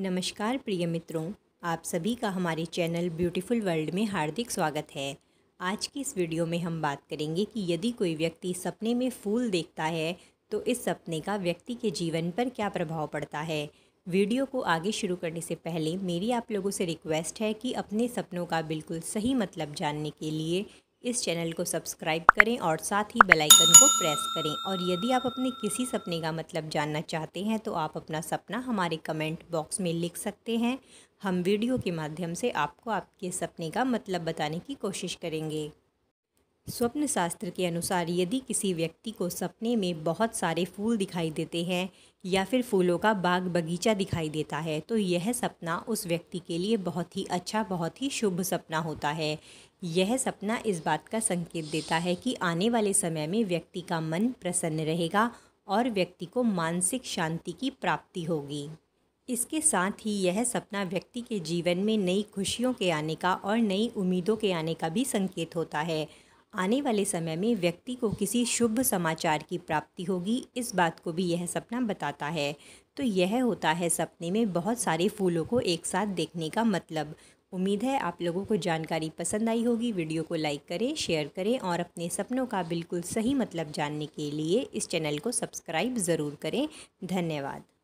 नमस्कार प्रिय मित्रों आप सभी का हमारे चैनल ब्यूटीफुल वर्ल्ड में हार्दिक स्वागत है आज की इस वीडियो में हम बात करेंगे कि यदि कोई व्यक्ति सपने में फूल देखता है तो इस सपने का व्यक्ति के जीवन पर क्या प्रभाव पड़ता है वीडियो को आगे शुरू करने से पहले मेरी आप लोगों से रिक्वेस्ट है कि अपने सपनों का बिल्कुल सही मतलब जानने के लिए इस चैनल को सब्सक्राइब करें और साथ ही बेल आइकन को प्रेस करें और यदि आप अपने किसी सपने का मतलब जानना चाहते हैं तो आप अपना सपना हमारे कमेंट बॉक्स में लिख सकते हैं हम वीडियो के माध्यम से आपको आपके सपने का मतलब बताने की कोशिश करेंगे स्वप्न शास्त्र के अनुसार यदि किसी व्यक्ति को सपने में बहुत सारे फूल दिखाई देते हैं या फिर फूलों का बाग बगीचा दिखाई देता है तो यह सपना उस व्यक्ति के लिए बहुत ही अच्छा बहुत ही शुभ सपना होता है यह सपना इस बात का संकेत देता है कि आने वाले समय में व्यक्ति का मन प्रसन्न रहेगा और व्यक्ति को मानसिक शांति की प्राप्ति होगी इसके साथ ही यह सपना व्यक्ति के जीवन में नई खुशियों के आने का और नई उम्मीदों के आने का भी संकेत होता है आने वाले समय में व्यक्ति को किसी शुभ समाचार की प्राप्ति होगी इस बात को भी यह सपना बताता है तो यह होता है सपने में बहुत सारे फूलों को एक साथ देखने का मतलब उम्मीद है आप लोगों को जानकारी पसंद आई होगी वीडियो को लाइक करें शेयर करें और अपने सपनों का बिल्कुल सही मतलब जानने के लिए इस चैनल को सब्सक्राइब ज़रूर करें धन्यवाद